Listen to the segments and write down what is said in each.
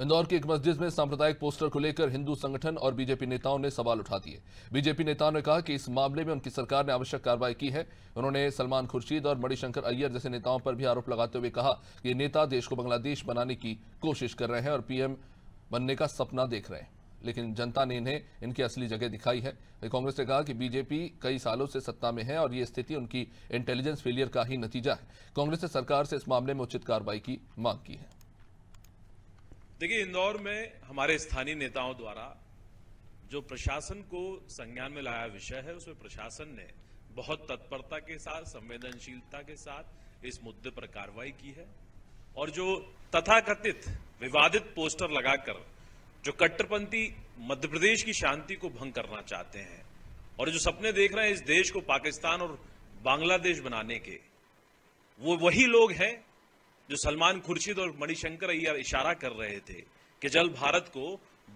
इंदौर की एक मस्जिद में सांप्रदायिक पोस्टर को लेकर हिंदू संगठन और बीजेपी नेताओं ने सवाल उठा दिए बीजेपी नेताओं ने कहा कि इस मामले में उनकी सरकार ने आवश्यक कार्रवाई की है उन्होंने सलमान खुर्शीद और मणिशंकर अय्यर जैसे नेताओं पर भी आरोप लगाते हुए कहा कि ये नेता देश को बांग्लादेश बनाने की कोशिश कर रहे हैं और पीएम बनने का सपना देख रहे हैं लेकिन जनता ने इन्हें इनकी असली जगह दिखाई है तो कांग्रेस ने कहा कि बीजेपी कई सालों से सत्ता में है और ये स्थिति उनकी इंटेलिजेंस फेलियर का ही नतीजा है कांग्रेस ने सरकार से इस मामले में उचित कार्रवाई की मांग की है देखिए इंदौर में हमारे स्थानीय नेताओं द्वारा जो प्रशासन को संज्ञान में लाया विषय है उसमें प्रशासन ने बहुत तत्परता के साथ संवेदनशीलता के साथ इस मुद्दे पर कार्रवाई की है और जो तथाकथित विवादित पोस्टर लगाकर जो कट्टरपंथी मध्य प्रदेश की शांति को भंग करना चाहते हैं और जो सपने देख रहे हैं इस देश को पाकिस्तान और बांग्लादेश बनाने के वो वही लोग हैं जो सलमान खुर्शीद और मणिशंकर अयर इशारा कर रहे थे कि जल्द भारत को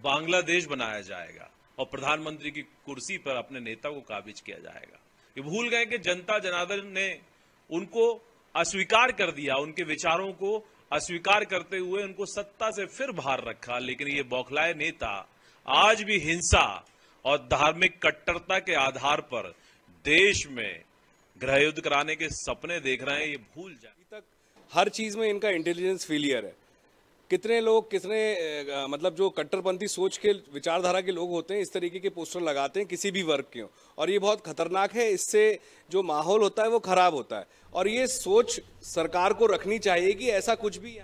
बांग्लादेश बनाया जाएगा और प्रधानमंत्री की कुर्सी पर अपने नेता को काबिज किया जाएगा ये भूल गए कि जनता जनार्दन ने उनको अस्वीकार कर दिया उनके विचारों को अस्वीकार करते हुए उनको सत्ता से फिर बाहर रखा लेकिन ये बौखलाए नेता आज भी हिंसा और धार्मिक कट्टरता के आधार पर देश में गृह युद्ध कराने के सपने देख रहे हैं ये भूल जाए तक हर चीज़ में इनका इंटेलिजेंस फेलियर है कितने लोग कितने मतलब जो कट्टरपंथी सोच के विचारधारा के लोग होते हैं इस तरीके के पोस्टर लगाते हैं किसी भी वर्ग के हों और ये बहुत खतरनाक है इससे जो माहौल होता है वो खराब होता है और ये सोच सरकार को रखनी चाहिए कि ऐसा कुछ भी